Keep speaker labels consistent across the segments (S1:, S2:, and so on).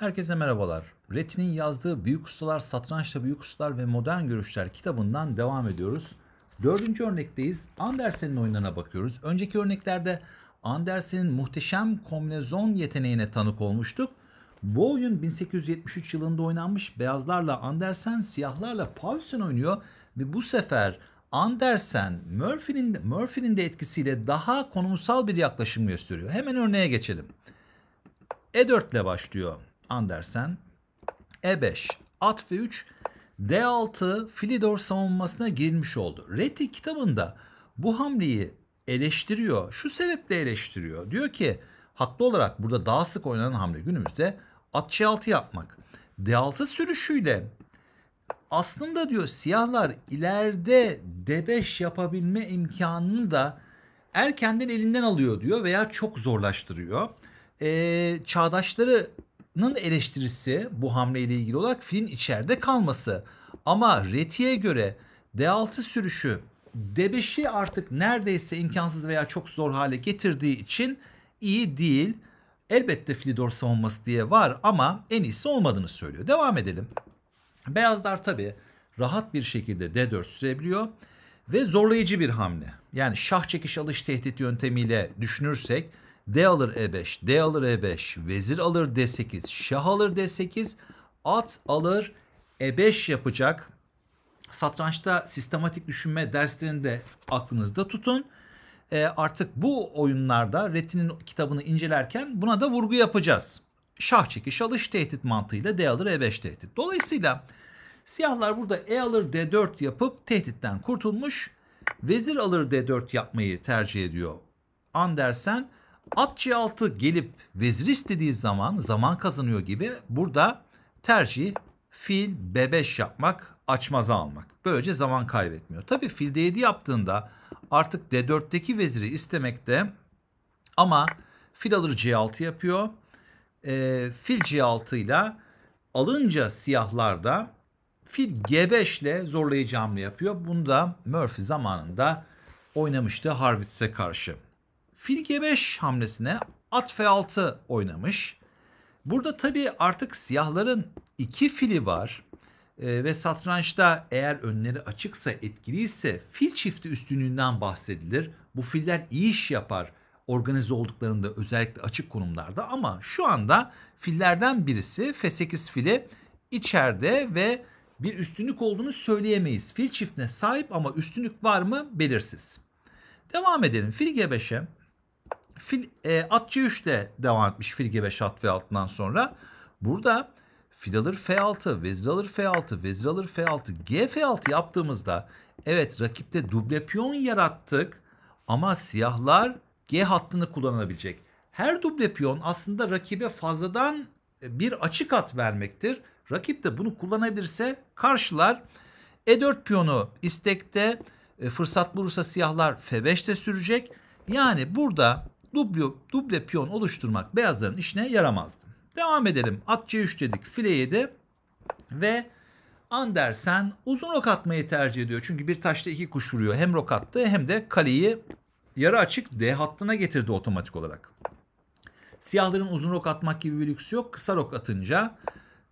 S1: Herkese merhabalar. Retin'in yazdığı Büyük Ustalar, Satrançta Büyük Ustalar ve Modern Görüşler kitabından devam ediyoruz. Dördüncü örnekteyiz. Andersen'in oyunlarına bakıyoruz. Önceki örneklerde Andersen'in muhteşem kombinezon yeteneğine tanık olmuştuk. Bu oyun 1873 yılında oynanmış. Beyazlarla Andersen, siyahlarla Paulsen oynuyor ve bu sefer Andersen Murphy'nin Murphy'nin de etkisiyle daha konumsal bir yaklaşım gösteriyor. Hemen örneğe geçelim. E4 ile başlıyor. Andersen. E5, at ve 3 D6 Filidor savunmasına girmiş oldu. Reti kitabında bu hamleyi eleştiriyor. Şu sebeple eleştiriyor. Diyor ki haklı olarak burada daha sık oynanan hamle günümüzde at C6 yapmak. D6 sürüşüyle aslında diyor siyahlar ileride D5 yapabilme imkanını da erkenden elinden alıyor diyor veya çok zorlaştırıyor. Ee, çağdaşları Nın eleştirisi bu hamleyle ilgili olarak filin içeride kalması. Ama Reti'ye göre D6 sürüşü D5'i artık neredeyse imkansız veya çok zor hale getirdiği için iyi değil. Elbette Flidor savunması diye var ama en iyisi olmadığını söylüyor. Devam edelim. Beyazlar tabi rahat bir şekilde D4 sürebiliyor ve zorlayıcı bir hamle. Yani şah çekiş alış tehdit yöntemiyle düşünürsek D alır E5, D alır E5, vezir alır D8, şah alır D8, at alır E5 yapacak. Satrançta sistematik düşünme derslerini de aklınızda tutun. E, artık bu oyunlarda Retin'in kitabını incelerken buna da vurgu yapacağız. Şah çekiş alış tehdit mantığıyla D alır E5 tehdit. Dolayısıyla siyahlar burada E alır D4 yapıp tehditten kurtulmuş. Vezir alır D4 yapmayı tercih ediyor. Andersen Atçı altı gelip vezir istediği zaman zaman kazanıyor gibi burada tercih fil bebeş yapmak, açmaza almak. Böylece zaman kaybetmiyor. Tabi fil d7 yaptığında artık d4'teki veziri istemekte ama fil alır c6 yapıyor. E, fil c6 ile alınca siyahlarda fil g5 ile zorlayıcı hamle yapıyor. Bunu da Murphy zamanında oynamıştı Harvitz'e karşı fil G5 hamlesine at F6 oynamış. Burada tabii artık siyahların iki fili var e, ve satrançta eğer önleri açıksa etkiliyse fil çifti üstünlüğünden bahsedilir. Bu filler iyi iş yapar organize olduklarında özellikle açık konumlarda ama şu anda fillerden birisi F8 fili içeride ve bir üstünlük olduğunu söyleyemeyiz. Fil çiftine sahip ama üstünlük var mı belirsiz. Devam edelim. Fil G5'e Fil, e, at C3 de devam etmiş fil G5 at F6'dan sonra. Burada fil alır F6, vezir alır F6, vezir alır F6, G F6 yaptığımızda evet rakipte duble piyon yarattık ama siyahlar G hattını kullanabilecek. Her duble piyon aslında rakibe fazladan e, bir açık at vermektir. Rakip de bunu kullanabilirse karşılar. E4 piyonu istekte e, fırsat bulursa siyahlar F5'te sürecek. Yani burada duble, duble piyon oluşturmak beyazların işine yaramazdı. Devam edelim. At C3 dedik. File 7 ve Andersen uzun rok atmayı tercih ediyor. Çünkü bir taşta iki kuş vuruyor. Hem rok attı hem de kaleyi yarı açık D hattına getirdi otomatik olarak. Siyahların uzun rok atmak gibi bir lüksü yok. Kısa rok atınca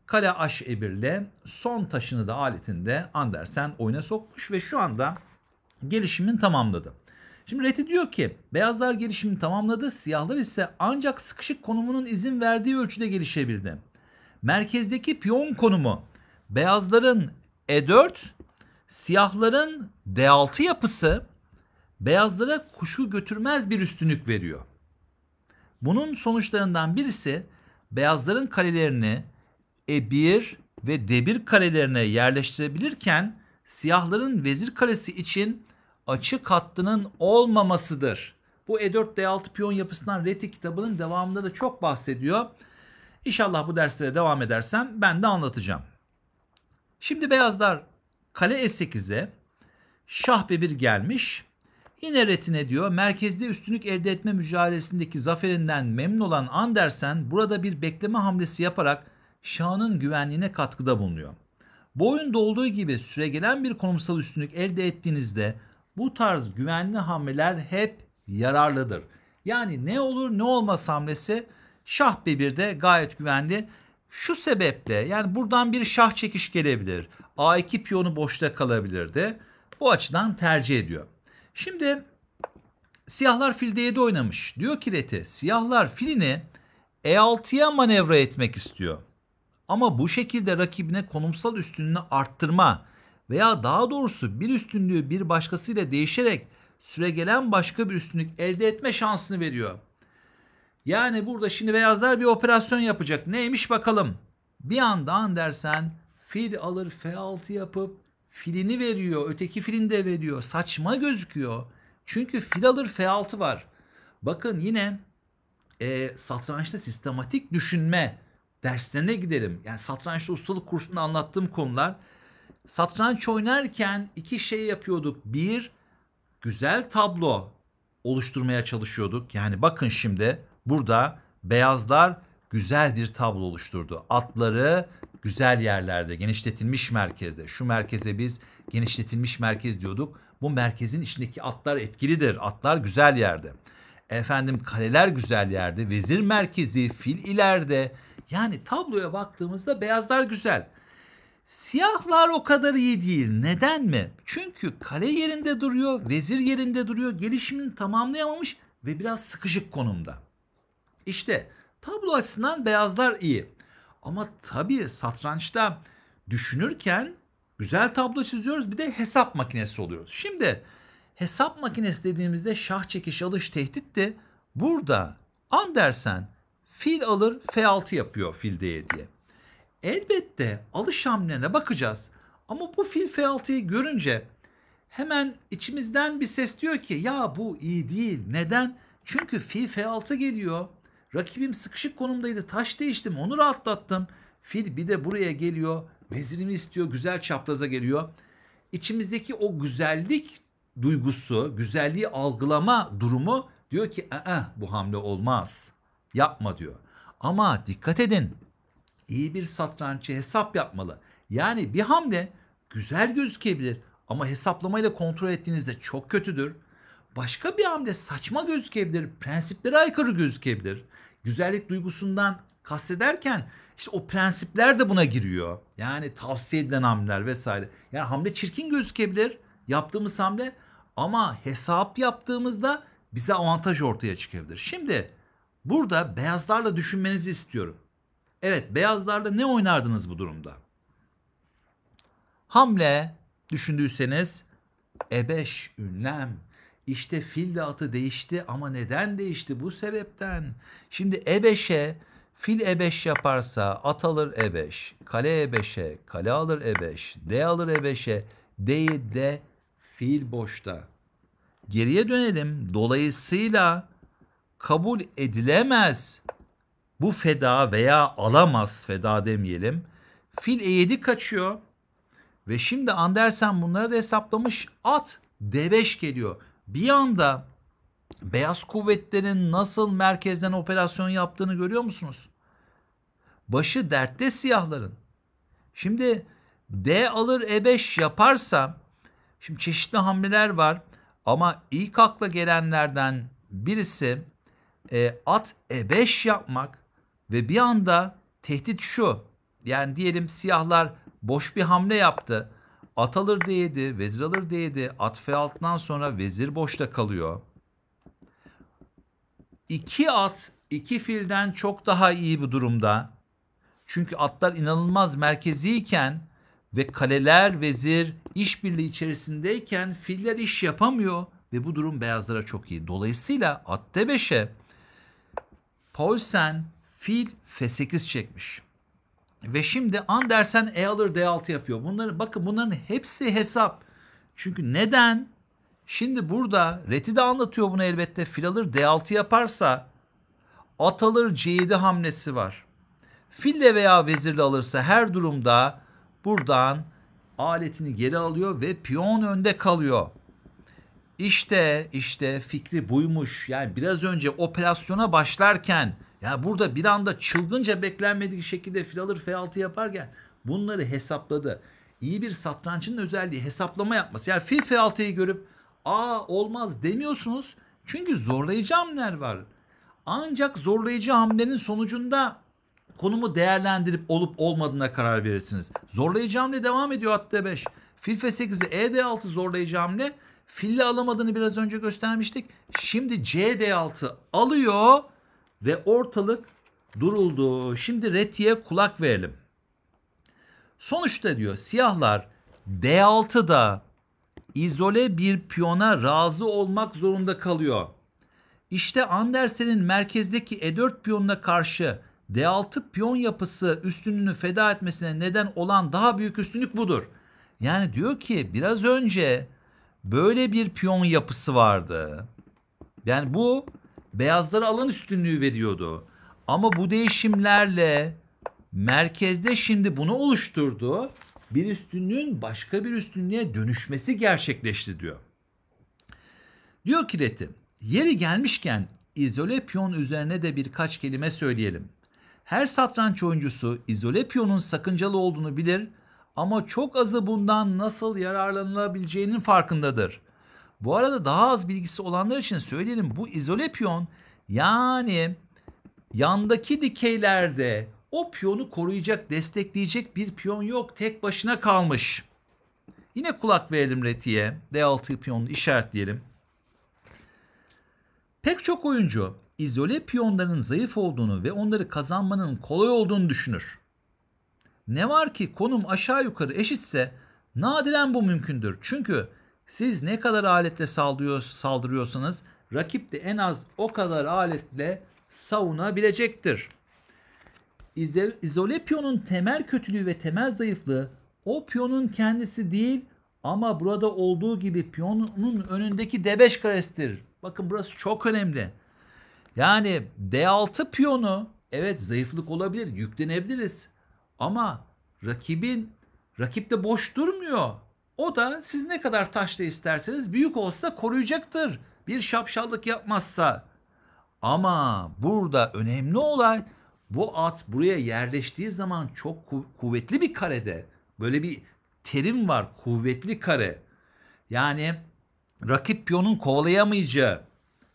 S1: kale H1 ile son taşını da aletinde Andersen oyuna sokmuş ve şu anda gelişimin tamamladı. Şimdi Reti diyor ki beyazlar gelişimi tamamladı, siyahlar ise ancak sıkışık konumunun izin verdiği ölçüde gelişebildi. Merkezdeki piyon konumu beyazların E4, siyahların D6 yapısı beyazlara kuşu götürmez bir üstünlük veriyor. Bunun sonuçlarından birisi beyazların kalelerini E1 ve D1 karelerine yerleştirebilirken siyahların vezir kalesi için açık hattının olmamasıdır. Bu E4-D6 piyon yapısından Reti kitabının devamında da çok bahsediyor. İnşallah bu derslere devam edersem ben de anlatacağım. Şimdi beyazlar kale E8'e şah B1 gelmiş. Yine retine diyor merkezde üstünlük elde etme mücadelesindeki zaferinden memnun olan Andersen burada bir bekleme hamlesi yaparak şahının güvenliğine katkıda bulunuyor. Bu oyunda olduğu gibi süregelen bir konumsal üstünlük elde ettiğinizde bu tarz güvenli hamleler hep yararlıdır. Yani ne olur ne olmaz hamlesi şah B1'de gayet güvenli. Şu sebeple yani buradan bir şah çekiş gelebilir. A2 piyonu boşta kalabilirdi. Bu açıdan tercih ediyor. Şimdi siyahlar fil D7 oynamış. Diyor ki Rete siyahlar filini E6'ya manevra etmek istiyor. Ama bu şekilde rakibine konumsal üstünlüğünü arttırma veya daha doğrusu bir üstünlüğü bir başkasıyla değişerek süregelen başka bir üstünlük elde etme şansını veriyor. Yani burada şimdi beyazlar bir operasyon yapacak. Neymiş bakalım. Bir anda dersen fil alır F6 yapıp filini veriyor. Öteki filini de veriyor. Saçma gözüküyor. Çünkü fil alır F6 var. Bakın yine e, satrançta sistematik düşünme derslerine giderim. Yani satrançta ustalık kursunda anlattığım konular satranç oynarken iki şey yapıyorduk. Bir, güzel tablo oluşturmaya çalışıyorduk. Yani bakın şimdi burada beyazlar güzel bir tablo oluşturdu. Atları güzel yerlerde, genişletilmiş merkezde. Şu merkeze biz genişletilmiş merkez diyorduk. Bu merkezin içindeki atlar etkilidir. Atlar güzel yerde. Efendim kaleler güzel yerde, vezir merkezi, fil ileride. Yani tabloya baktığımızda beyazlar güzel. Siyahlar o kadar iyi değil. Neden mi? Çünkü kale yerinde duruyor, vezir yerinde duruyor, gelişimini tamamlayamamış ve biraz sıkışık konumda. İşte tablo açısından beyazlar iyi. Ama tabii satrançta düşünürken güzel tablo çiziyoruz bir de hesap makinesi oluyoruz. Şimdi hesap makinesi dediğimizde şah çekiş alış tehdit de burada Andersen fil alır F6 yapıyor fil diye diye. Elbette alış hamlene bakacağız. Ama bu fil F6'yı görünce hemen içimizden bir ses diyor ki ya bu iyi değil. Neden? Çünkü fil F6 geliyor. Rakibim sıkışık konumdaydı. Taş değiştim. Onu rahatlattım. Fil bir de buraya geliyor. Vezirimi istiyor. Güzel çapraza geliyor. İçimizdeki o güzellik duygusu, güzelliği algılama durumu diyor ki bu hamle olmaz. Yapma diyor. Ama dikkat edin iyi bir satranççı hesap yapmalı. Yani bir hamle güzel gözükebilir ama hesaplamayla kontrol ettiğinizde çok kötüdür. Başka bir hamle saçma gözükebilir, prensiplere aykırı gözükebilir. Güzellik duygusundan kastederken işte o prensipler de buna giriyor. Yani tavsiye edilen hamleler vesaire. Yani hamle çirkin gözükebilir yaptığımız hamle ama hesap yaptığımızda bize avantaj ortaya çıkabilir. Şimdi burada beyazlarla düşünmenizi istiyorum. Evet beyazlarda ne oynardınız bu durumda? Hamle düşündüyseniz ebeş ünlem. İşte fil de atı değişti ama neden değişti? Bu sebepten. Şimdi ebeşe fil ebeş yaparsa at alır ebeş. Kale ebeşe, kale alır ebeş. D alır ebeşe. D'yi de fiil boşta. Geriye dönelim. Dolayısıyla kabul edilemez bu feda veya alamaz feda demeyelim. Fil E7 kaçıyor. Ve şimdi Andersen bunları da hesaplamış. At D5 geliyor. Bir anda beyaz kuvvetlerin nasıl merkezden operasyon yaptığını görüyor musunuz? Başı dertte siyahların. Şimdi D alır E5 yaparsa şimdi çeşitli hamleler var ama ilk akla gelenlerden birisi e, at E5 yapmak. Ve bir anda tehdit şu. Yani diyelim siyahlar boş bir hamle yaptı. At alır diyedi, vezir alır diyedi. At F6'dan sonra vezir boşta kalıyor. İki at iki filden çok daha iyi bir durumda. Çünkü atlar inanılmaz merkeziyken ve kaleler vezir işbirliği içerisindeyken filler iş yapamıyor ve bu durum beyazlara çok iyi. Dolayısıyla at D5'e Paulsen Fil F8 çekmiş. Ve şimdi Andersen E alır D6 yapıyor. Bunları bakın bunların hepsi hesap. Çünkü neden? Şimdi burada Reti de anlatıyor bunu elbette. Fil alır D6 yaparsa at alır C7 hamlesi var. Fille veya vezirle alırsa her durumda buradan aletini geri alıyor ve piyon önde kalıyor. İşte işte fikri buymuş. Yani biraz önce operasyona başlarken ya burada bir anda çılgınca beklenmedik şekilde fil alır F6 yaparken bunları hesapladı. İyi bir satrançın özelliği hesaplama yapması. Yani fil F6'yı görüp aa olmaz demiyorsunuz. Çünkü zorlayıcı hamleler var. Ancak zorlayıcı hamlenin sonucunda konumu değerlendirip olup olmadığına karar verirsiniz. Zorlayıcı hamle devam ediyor at d5. Fil f8'e e d6 zorlayıcı hamle. Fille alamadığını biraz önce göstermiştik. Şimdi c d6 alıyor ve ortalık duruldu. Şimdi Reti'ye kulak verelim. Sonuçta diyor siyahlar D6'da izole bir piyona razı olmak zorunda kalıyor. İşte Andersen'in merkezdeki E4 piyonuna karşı D6 piyon yapısı üstünlüğünü feda etmesine neden olan daha büyük üstünlük budur. Yani diyor ki biraz önce böyle bir piyon yapısı vardı. Yani bu beyazlara alan üstünlüğü veriyordu. Ama bu değişimlerle merkezde şimdi bunu oluşturdu. Bir üstünlüğün başka bir üstünlüğe dönüşmesi gerçekleşti diyor. Diyor ki Reti, yeri gelmişken izole piyon üzerine de birkaç kelime söyleyelim. Her satranç oyuncusu izole piyonun sakıncalı olduğunu bilir ama çok azı bundan nasıl yararlanılabileceğinin farkındadır. Bu arada daha az bilgisi olanlar için söyleyelim bu izole piyon yani yandaki dikeylerde o piyonu koruyacak, destekleyecek bir piyon yok. Tek başına kalmış. Yine kulak verelim retiye. D6 piyonunu işaretleyelim. Pek çok oyuncu izole piyonların zayıf olduğunu ve onları kazanmanın kolay olduğunu düşünür. Ne var ki konum aşağı yukarı eşitse nadiren bu mümkündür. Çünkü siz ne kadar aletle saldırıyor, saldırıyorsanız rakip de en az o kadar aletle savunabilecektir. İzole piyonun temel kötülüğü ve temel zayıflığı o piyonun kendisi değil ama burada olduğu gibi piyonun önündeki D5 karesidir. Bakın burası çok önemli. Yani D6 piyonu evet zayıflık olabilir, yüklenebiliriz. Ama rakibin rakip de boş durmuyor. O da siz ne kadar taşla isterseniz büyük olsa da koruyacaktır. Bir şapşallık yapmazsa. Ama burada önemli olay bu at buraya yerleştiği zaman çok kuvvetli bir karede. Böyle bir terim var kuvvetli kare. Yani rakip piyonun kovalayamayacağı,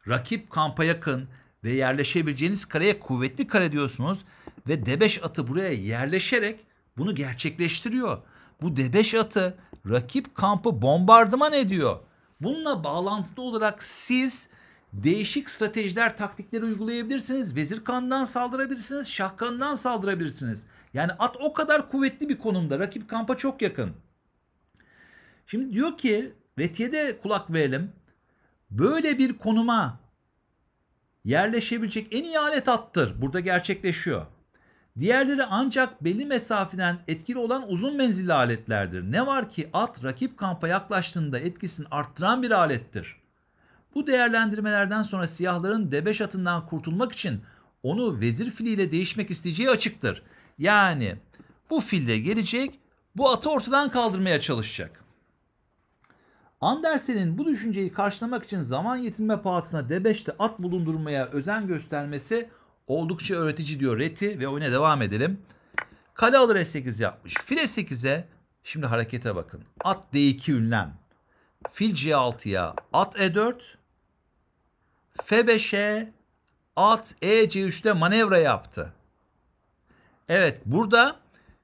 S1: rakip kampa yakın ve yerleşebileceğiniz kareye kuvvetli kare diyorsunuz. Ve debeş atı buraya yerleşerek bunu gerçekleştiriyor. Bu debeş atı rakip kampı bombardıman ediyor. Bununla bağlantılı olarak siz değişik stratejiler, taktikleri uygulayabilirsiniz. Vezir kandan saldırabilirsiniz, şah kandan saldırabilirsiniz. Yani at o kadar kuvvetli bir konumda. Rakip kampa çok yakın. Şimdi diyor ki Retiye'de kulak verelim. Böyle bir konuma yerleşebilecek en iyi alet attır. Burada gerçekleşiyor. Diğerleri ancak belli mesafeden etkili olan uzun menzilli aletlerdir. Ne var ki at rakip kampa yaklaştığında etkisini arttıran bir alettir. Bu değerlendirmelerden sonra siyahların debeş atından kurtulmak için onu vezir filiyle değişmek isteyeceği açıktır. Yani bu fil de gelecek, bu atı ortadan kaldırmaya çalışacak. Andersen'in bu düşünceyi karşılamak için zaman yetinme pahasına debeşte at bulundurmaya özen göstermesi Oldukça öğretici diyor Reti ve oyuna devam edelim. Kale alır E8 yapmış. Fil E8'e şimdi harekete bakın. At D2 ünlem. Fil C6'ya at E4. F5'e at E, e C3'te manevra yaptı. Evet burada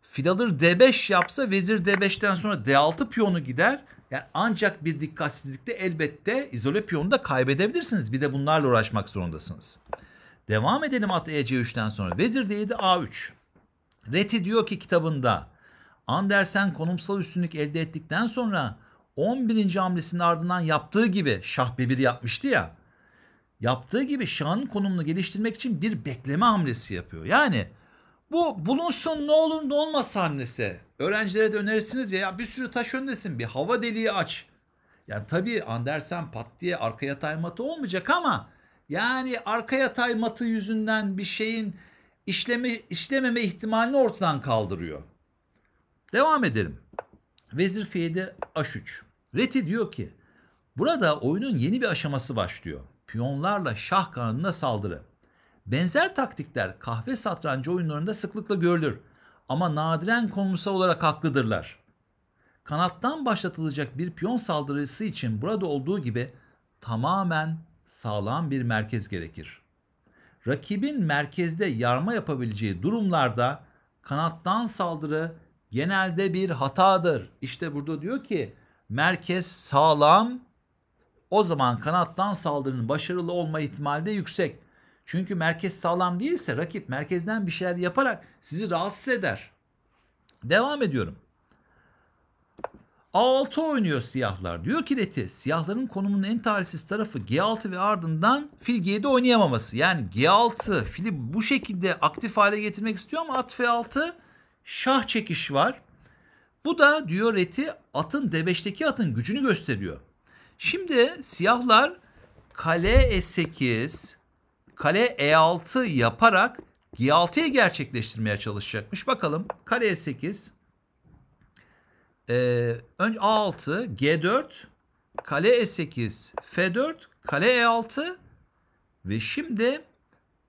S1: fil alır D5 yapsa vezir D5'ten sonra D6 piyonu gider. Yani ancak bir dikkatsizlikte elbette izole piyonu da kaybedebilirsiniz. Bir de bunlarla uğraşmak zorundasınız. Devam edelim at EC3'ten sonra. Vezir D7 A3. Reti diyor ki kitabında Andersen konumsal üstünlük elde ettikten sonra 11. hamlesinin ardından yaptığı gibi şah B1 yapmıştı ya. Yaptığı gibi şahın konumunu geliştirmek için bir bekleme hamlesi yapıyor. Yani bu bulunsun ne olur ne olmaz hamlesi. Öğrencilere de önerirsiniz ya, ya bir sürü taş öndesin bir hava deliği aç. Yani tabii Andersen pat diye arkaya taymatı olmayacak ama yani arka yatay matı yüzünden bir şeyin işleme, işlememe ihtimalini ortadan kaldırıyor. Devam edelim. Vezir F7 H3. Reti diyor ki burada oyunun yeni bir aşaması başlıyor. Piyonlarla şah kanadına saldırı. Benzer taktikler kahve satrancı oyunlarında sıklıkla görülür ama nadiren konumsal olarak haklıdırlar. Kanattan başlatılacak bir piyon saldırısı için burada olduğu gibi tamamen sağlam bir merkez gerekir. Rakibin merkezde yarma yapabileceği durumlarda kanattan saldırı genelde bir hatadır. İşte burada diyor ki merkez sağlam o zaman kanattan saldırının başarılı olma ihtimali de yüksek. Çünkü merkez sağlam değilse rakip merkezden bir şeyler yaparak sizi rahatsız eder. Devam ediyorum. A6 oynuyor siyahlar. Diyor ki Leti siyahların konumunun en talihsiz tarafı G6 ve ardından fil G7 oynayamaması. Yani G6 fili bu şekilde aktif hale getirmek istiyor ama at F6 şah çekiş var. Bu da diyor Reti atın D5'teki atın gücünü gösteriyor. Şimdi siyahlar kale E8 kale E6 yaparak G6'yı gerçekleştirmeye çalışacakmış. Bakalım kale E8 ee, önce A6, G4, kale E8, F4, kale E6 ve şimdi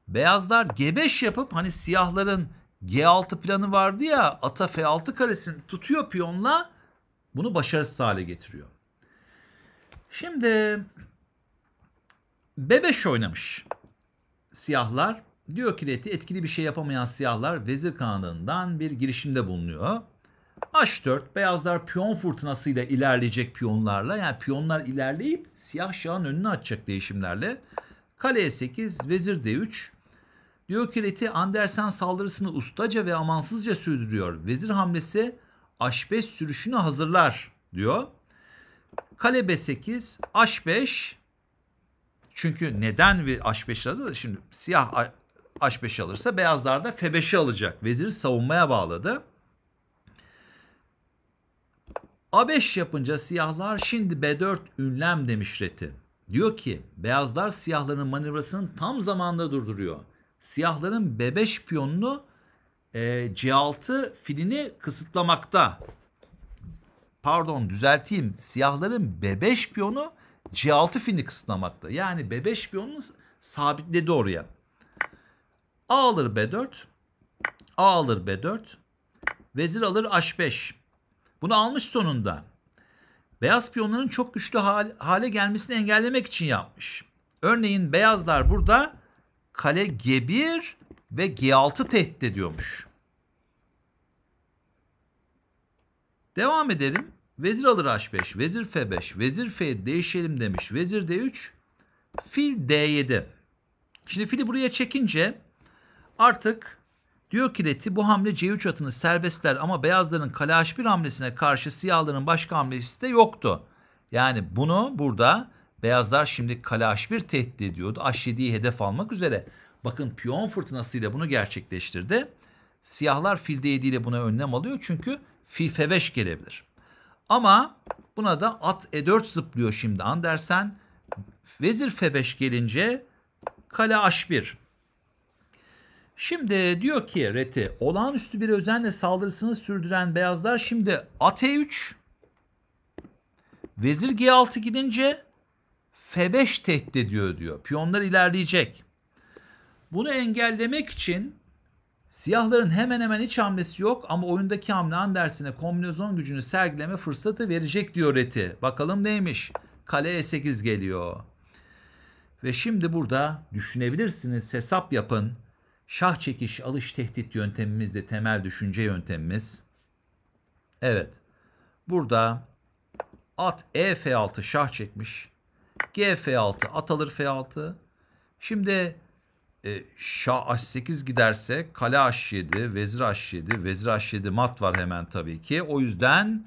S1: beyazlar G5 yapıp hani siyahların G6 planı vardı ya ata F6 karesini tutuyor piyonla bunu başarısız hale getiriyor. Şimdi B5 oynamış siyahlar. Diyor ki etkili bir şey yapamayan siyahlar vezir kanadından bir girişimde bulunuyor. H4 beyazlar piyon fırtınasıyla ilerleyecek piyonlarla yani piyonlar ilerleyip siyah şahın önünü açacak değişimlerle. Kale E8, vezir D3. diyor Diyokleti Andersen saldırısını ustaca ve amansızca sürdürüyor. Vezir hamlesi H5 sürüşünü hazırlar diyor. Kale B8, H5. Çünkü neden bir H5 lazım? Şimdi siyah H5 alırsa beyazlar da F5'i alacak. Veziri savunmaya bağladı. A5 yapınca siyahlar şimdi B4 ünlem demiş retin. Diyor ki beyazlar siyahların manevrasını tam zamanda durduruyor. Siyahların B5 piyonunu e, C6 filini kısıtlamakta. Pardon düzelteyim. Siyahların B5 piyonu C6 filini kısıtlamakta. Yani B5 piyonunu sabitledi oraya. A alır B4. A alır B4. Vezir alır H5. Bunu almış sonunda. Beyaz piyonların çok güçlü hale gelmesini engellemek için yapmış. Örneğin beyazlar burada kale G1 ve G6 tehdit ediyormuş. Devam edelim. Vezir alır H5, vezir F5, vezir F değişelim demiş. Vezir D3, fil D7. Şimdi fili buraya çekince artık Diyor ki leti bu hamle C3 atını serbestler ama beyazların kale H1 hamlesine karşı siyahların başka hamlesi de yoktu. Yani bunu burada beyazlar şimdi kale H1 tehdit ediyordu. H7'yi hedef almak üzere. Bakın piyon fırtınasıyla bunu gerçekleştirdi. Siyahlar fil D7 ile buna önlem alıyor çünkü fil F5 gelebilir. Ama buna da at E4 zıplıyor şimdi Andersen. Vezir F5 gelince kale H1. Şimdi diyor ki Reti olağanüstü bir özenle saldırısını sürdüren beyazlar şimdi at e3 vezir g6 gidince f5 tehdit ediyor diyor. Piyonlar ilerleyecek. Bunu engellemek için siyahların hemen hemen hiç hamlesi yok ama oyundaki hamle Andersen'e kombinasyon gücünü sergileme fırsatı verecek diyor Reti. Bakalım neymiş? Kale e8 geliyor. Ve şimdi burada düşünebilirsiniz hesap yapın. Şah çekiş, alış tehdit yöntemimiz de temel düşünce yöntemimiz. Evet. Burada at e f6 şah çekmiş. G f6 at alır f6. Şimdi e, şah h8 giderse kale h7, vezir h7, vezir h7 mat var hemen tabii ki. O yüzden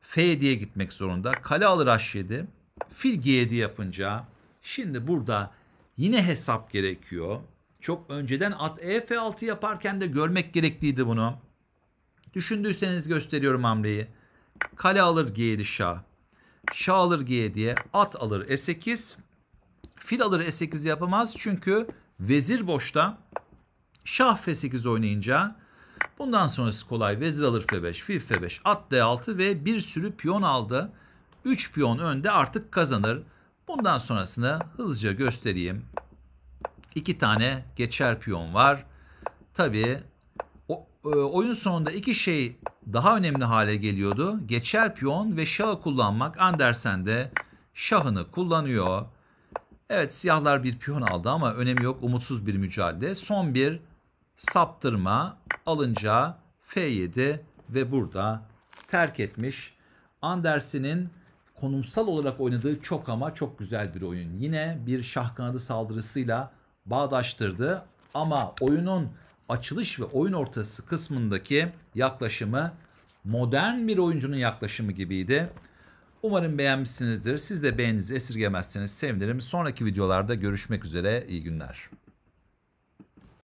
S1: f diye gitmek zorunda. Kale alır h7. Fil g7 yapınca şimdi burada yine hesap gerekiyor. Çok önceden at e f6 yaparken de görmek gerekliydi bunu. Düşündüyseniz gösteriyorum hamleyi. Kale alır g7 şah. Şah alır g diye at alır e8. Fil alır e8 yapamaz çünkü vezir boşta. Şah f8 oynayınca bundan sonrası kolay. Vezir alır f5, fil f5, at d6 ve bir sürü piyon aldı. 3 piyon önde artık kazanır. Bundan sonrasını hızlıca göstereyim iki tane geçer piyon var. Tabii o, e, oyun sonunda iki şey daha önemli hale geliyordu. Geçer piyon ve şahı kullanmak. Andersen de şahını kullanıyor. Evet siyahlar bir piyon aldı ama önemi yok. Umutsuz bir mücadele. Son bir saptırma alınca F7 ve burada terk etmiş. Andersen'in konumsal olarak oynadığı çok ama çok güzel bir oyun. Yine bir şah kanadı saldırısıyla bağdaştırdı ama oyunun açılış ve oyun ortası kısmındaki yaklaşımı modern bir oyuncunun yaklaşımı gibiydi. Umarım beğenmişsinizdir. Siz de beğeninizi esirgemezseniz sevinirim. Sonraki videolarda görüşmek üzere. İyi günler.